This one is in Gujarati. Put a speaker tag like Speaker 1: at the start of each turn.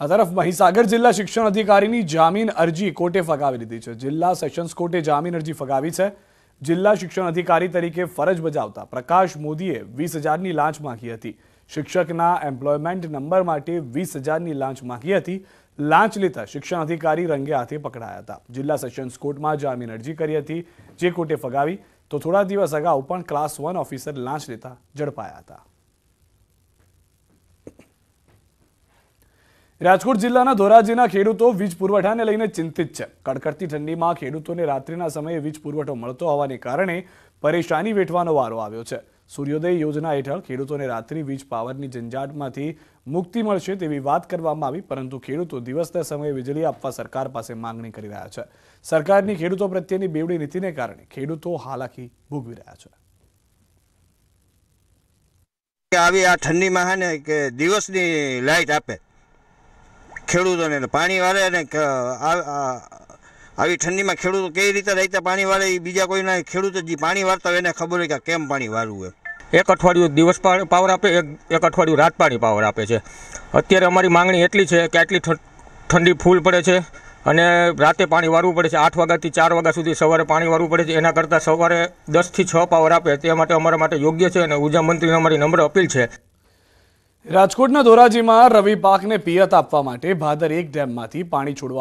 Speaker 1: આ તરફ મહીસાગર જિલ્લા શિક્ષણ અધિકારીની જામીન અરજી કોર્ટે ફગાવી દીધી છે જિલ્લા સેશન્સ કોર્ટે જામીન અરજી ફગાવી છે જિલ્લા શિક્ષણ અધિકારી તરીકે ફરજ બજાવતા પ્રકાશ મોદીએ વીસ હજારની લાંચ માંગી હતી શિક્ષકના એમ્પ્લોયમેન્ટ નંબર માટે વીસ હજારની લાંચ માંગી હતી લાંચ લેતા શિક્ષણ અધિકારી રંગે હાથે પકડાયા હતા જિલ્લા સેશન્સ કોર્ટમાં જામીન અરજી કરી હતી જે કોર્ટે ફગાવી તો થોડા દિવસ અગાઉ પણ ક્લાસ વન ઓફિસર લાંચ લેતા ઝડપાયા હતા રાજકોટ જિલ્લાના ધોરાજીના ખેડૂતો વીજ પુરવઠાને લઈને ચિંતિત છે કડકડતી ઠંડીમાં ખેડૂતોને રાત્રિના સમયે વીજ પુરવઠો મળતો હોવાને કારણે પરેશાની વેઠવાનો વારો આવ્યો છે સૂર્યોદય યોજના હેઠળ ખેડૂતોને રાત્રિ વીજ પાવરની ઝંઝાટમાંથી મુક્તિ મળશે તેવી વાત કરવામાં આવી પરંતુ ખેડૂતો દિવસના સમયે વીજળી આપવા સરકાર પાસે માંગણી કરી રહ્યા છે સરકારની ખેડૂતો પ્રત્યેની બેવડી નીતિને કારણે ખેડૂતો
Speaker 2: હાલાકી ભોગવી રહ્યા છે આવી આ ઠંડીમાં હે ને દિવસની લાઇટ આપે ખેડૂતોને પાણી વાળે અને આવી ઠંડીમાં ખેડૂતો કઈ રીતે રહેતા પાણી વાળે એ બીજા કોઈના ખેડૂતો
Speaker 3: જે પાણી વાળતા હોય એને ખબર હોય કે કેમ પાણી વાળવું એમ એક અઠવાડિયું દિવસ પાવર આપે એક અઠવાડિયું રાત પાણી પાવર આપે છે અત્યારે અમારી માંગણી એટલી છે કે આટલી ઠંડી ફૂલ પડે છે અને રાતે પાણી વાળવું પડે છે આઠ વાગ્યાથી ચાર વાગ્યા સુધી સવારે પાણી વારવું પડે છે એના કરતાં સવારે દસથી છ પાવર આપે તે માટે અમારા માટે યોગ્ય છે અને ઉર્જા મંત્રીને અમારી નમ્ર અપીલ છે
Speaker 1: રાજકોટના ધોરાજીમાં રવિ પાકને પિયત આપવા માટે ભાદર એક ડેમમાંથી પાણી છોડવા